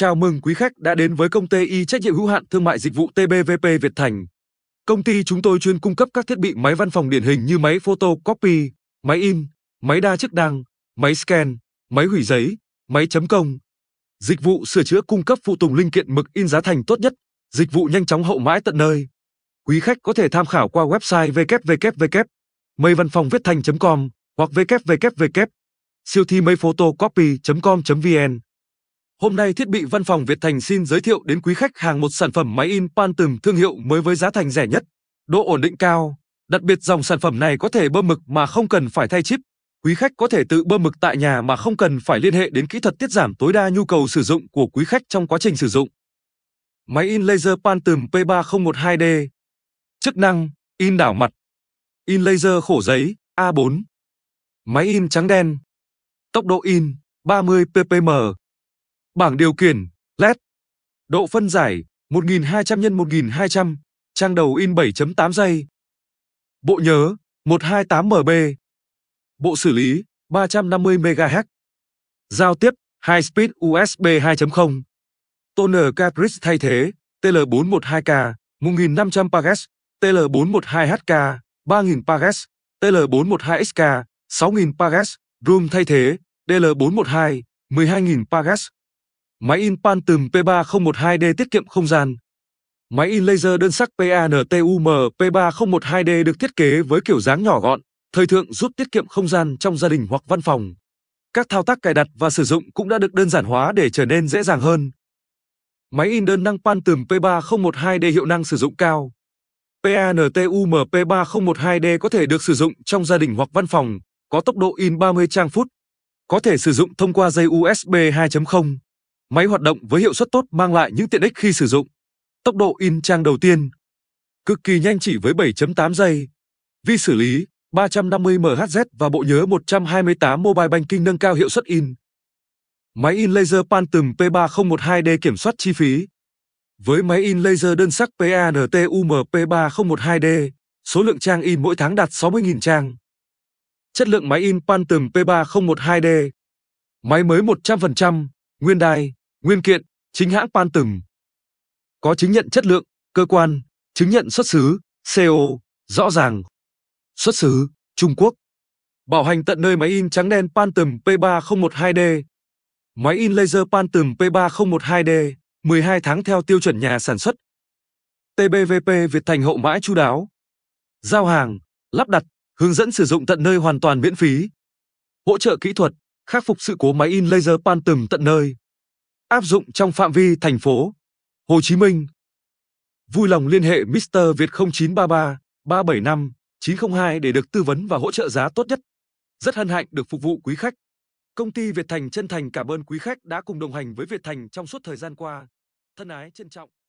Chào mừng quý khách đã đến với công ty y trách nhiệm hữu hạn thương mại dịch vụ TBVP Việt Thành. Công ty chúng tôi chuyên cung cấp các thiết bị máy văn phòng điển hình như máy photocopy, máy in, máy đa chức năng, máy scan, máy hủy giấy, máy chấm công. Dịch vụ sửa chữa cung cấp phụ tùng linh kiện mực in giá thành tốt nhất, dịch vụ nhanh chóng hậu mãi tận nơi. Quý khách có thể tham khảo qua website www com hoặc www siêu thi mây photocopy com vn Hôm nay thiết bị văn phòng Việt Thành xin giới thiệu đến quý khách hàng một sản phẩm máy in pan từng thương hiệu mới với giá thành rẻ nhất, độ ổn định cao. Đặc biệt dòng sản phẩm này có thể bơm mực mà không cần phải thay chip. Quý khách có thể tự bơm mực tại nhà mà không cần phải liên hệ đến kỹ thuật tiết giảm tối đa nhu cầu sử dụng của quý khách trong quá trình sử dụng. Máy in laser pan từng P3012D. Chức năng: in đảo mặt. In laser khổ giấy A4. Máy in trắng đen. Tốc độ in 30 ppm. Bảng điều khiển, LED. Độ phân giải 1200 x 1200, trang đầu in 7.8 giây. Bộ nhớ 128MB. Bộ xử lý 350 MHz. Giao tiếp High Speed USB 2.0. Toner cartridge thay thế TL412K 1500 Pages, TL412HK 3000 Pages, TL412XK 6000 Pages, Room thay thế DL412 12000 Pages, Máy in pan tùm P3012D tiết kiệm không gian. Máy in laser đơn sắc PANTUM P3012D được thiết kế với kiểu dáng nhỏ gọn, thời thượng giúp tiết kiệm không gian trong gia đình hoặc văn phòng. Các thao tác cài đặt và sử dụng cũng đã được đơn giản hóa để trở nên dễ dàng hơn. Máy in đơn năng pan tùm P3012D hiệu năng sử dụng cao. PANTUM P3012D có thể được sử dụng trong gia đình hoặc văn phòng, có tốc độ in 30 trang phút. Có thể sử dụng thông qua dây USB 2.0. Máy hoạt động với hiệu suất tốt mang lại những tiện ích khi sử dụng. Tốc độ in trang đầu tiên cực kỳ nhanh chỉ với 7.8 giây. Vi xử lý 350 MHz và bộ nhớ 128 Mobile Banking nâng cao hiệu suất in. Máy in laser Phantom P3012D kiểm soát chi phí. Với máy in laser đơn sắc PANTUM P3012D, số lượng trang in mỗi tháng đạt 60.000 trang. Chất lượng máy in Phantom P3012D. Máy mới 100%, nguyên đai nguyên kiện, chính hãng Pan Từng. Có chứng nhận chất lượng, cơ quan, chứng nhận xuất xứ, CO, e rõ ràng. Xuất xứ, Trung Quốc. Bảo hành tận nơi máy in trắng đen Pan Từng P3012D. Máy in laser Pan Từng P3012D, 12 tháng theo tiêu chuẩn nhà sản xuất. TBVP Việt Thành hậu mãi chu đáo. Giao hàng, lắp đặt, hướng dẫn sử dụng tận nơi hoàn toàn miễn phí. Hỗ trợ kỹ thuật, khắc phục sự cố máy in laser pan từng tận nơi áp dụng trong phạm vi thành phố Hồ Chí Minh. Vui lòng liên hệ Mr. Việt 0933 375 902 để được tư vấn và hỗ trợ giá tốt nhất. Rất hân hạnh được phục vụ quý khách. Công ty Việt Thành chân thành cảm ơn quý khách đã cùng đồng hành với Việt Thành trong suốt thời gian qua. Thân ái trân trọng